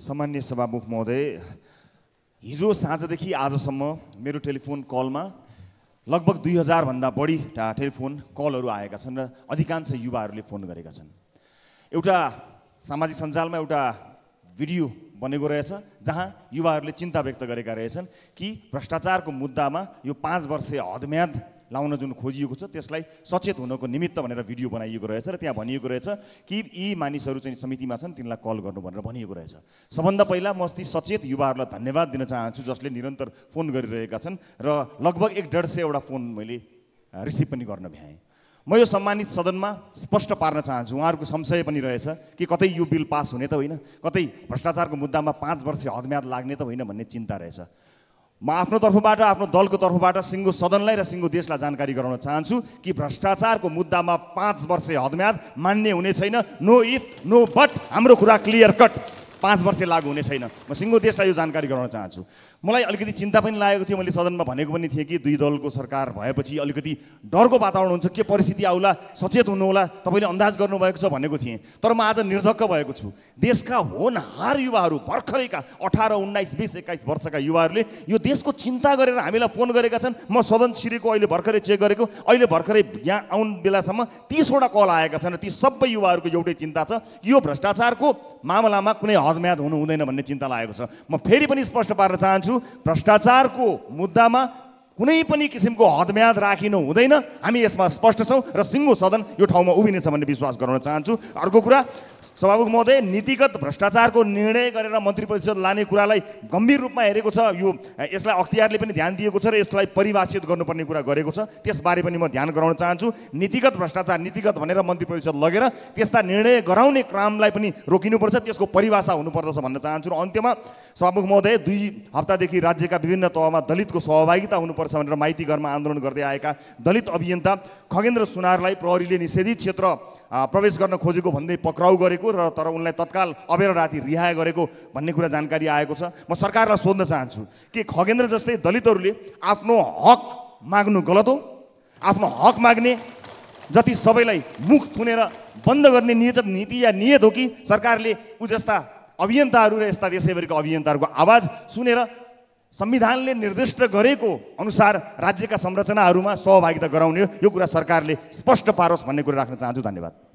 सामान्य सभामुख महोदय हिजो साँझदेखि आजसम्म मेरो टेलिफोन कलमा लगभग दुई हजारभन्दा बढी टेलिफोन कलहरू आएका छन् र अधिकांश युवाहरूले फोन गरेका छन् एउटा सामाजिक सञ्जालमा एउटा भिडियो बनेको रहेछ जहाँ युवाहरूले चिन्ता व्यक्त गरेका रहेछन् कि भ्रष्टाचारको मुद्दामा यो पाँच वर्ष हदम्याद लाउन जुन खोजिएको छ त्यसलाई सचेत हुनको निमित्त भनेर भिडियो बनाइएको रहेछ र त्यहाँ भनिएको रहेछ कि यी मानिसहरू चाहिँ समितिमा छन् तिनलाई कल गर्नु भनेर भनिएको रहेछ सबभन्दा पहिला म ती सचेत युवाहरूलाई धन्यवाद दिन चाहन्छु जसले निरन्तर फोन गरिरहेका छन् र लगभग एक डेढ सयवटा फोन मैले रिसिभ पनि गर्न भ्याएँ म यो सम्मानित सदनमा स्पष्ट पार्न चाहन्छु उहाँहरूको संशय पनि रहेछ कि कतै यो बिल पास हुने त होइन कतै भ्रष्टाचारको मुद्दामा पाँच वर्ष हदम्याद लाग्ने त होइन भन्ने चिन्ता रहेछ म आफ्नो तर्फबाट आफ्नो दलको तर्फबाट सिङ्गो सदनलाई र सिङ्गो देशलाई जानकारी गराउन चाहन्छु कि भ्रष्टाचारको मुद्दामा पाँच वर्ष हदम्याद मान्य हुने छैन नो इफ नो बट हाम्रो कुरा क्लियर कट पाँच वर्ष लागु हुने छैन म सिङ्गो देशलाई यो जानकारी गराउन चाहन्छु मलाई अलिकति चिन्ता पनि लागेको थियो मैले सदनमा भनेको पनि थिएँ कि दुई दलको सरकार भएपछि अलिकति डरको वातावरण हुन्छ के परिस्थिति आउला सचेत हुनुहोला तपाईँले अन्दाज गर्नुभएको छ भनेको थिएँ तर म आज निर्धक्क भएको छु देशका होनहार युवाहरू भर्खरैका अठार उन्नाइस बिस एक्काइस वर्षका युवाहरूले यो देशको चिन्ता गरेर हामीलाई फोन गरेका छन् म सदन छिरेको अहिले भर्खरै चेक गरेको अहिले भर्खरै यहाँ आउने बेलासम्म तिसवटा कल आएका छन् र ती सबै युवाहरूको एउटै चिन्ता छ यो भ्रष्टाचारको मामलामा कुनै हदम्याद हुनु हुँदैन भन्ने चिन्ता लागेको छ म फेरि पनि स्पष्ट पार्न चाहन्छु भ्रष्टाचारको मुद्दामा कुनै पनि किसिमको हदम्याद राखिनु हुँदैन हामी यसमा स्पष्ट छौँ र सिङ्गो सदन यो ठाउँमा उभिनेछ भन्ने विश्वास गराउन चाहन्छु अर्को कुरा सभामुख महोदय नीतिगत भ्रष्टाचारको निर्णय गरेर मन्त्री परिषद लाने कुरालाई गम्भीर रूपमा हेरेको छ यो यसलाई अख्तियारले पनि ध्यान दिएको छ र यसलाई परिभाषित गर्नुपर्ने कुरा गरेको छ त्यसबारे पनि म ध्यान गराउन चाहन्छु नीतिगत भ्रष्टाचार नीतिगत भनेर मन्त्री परिषद लगेर त्यस्ता निर्णय गराउने क्रमलाई पनि रोकिनुपर्छ त्यसको परिभाषा हुनुपर्दछ भन्न चाहन्छु र अन्त्यमा सभामुख महोदय दुई हप्तादेखि राज्यका विभिन्न तहमा दलितको सहभागिता हुनुपर्छ भनेर माइती घरमा आन्दोलन गर्दै आएका दलित अभियन्ता खगेन्द्र सुनारलाई प्रहरीले निषेधित क्षेत्र प्रवेश गर्न खोजेको भन्दै पक्राउ गरेको र तर उनलाई तत्काल अबेर राति रिहा गरेको भन्ने कुरा जानकारी आएको छ म सरकारलाई सोध्न चाहन्छु कि खगेन्द्र जस्तै दलितहरूले आफ्नो हक माग्नु गलत हो आफ्नो हक माग्ने जति सबैलाई मुख थुनेर बन्द गर्ने नियत नीति या नियत हो कि सरकारले ऊ जस्ता अभियन्ताहरू र यस्ता देशैभरिको अभियन्ताहरूको आवाज सुनेर संविधानले निर्दिष्ट गरेको अनुसार राज्यका संरचनाहरूमा सहभागिता गराउने यो कुरा सरकारले स्पष्ट पारोस् भन्ने कुरा राख्न चाहन्छु धन्यवाद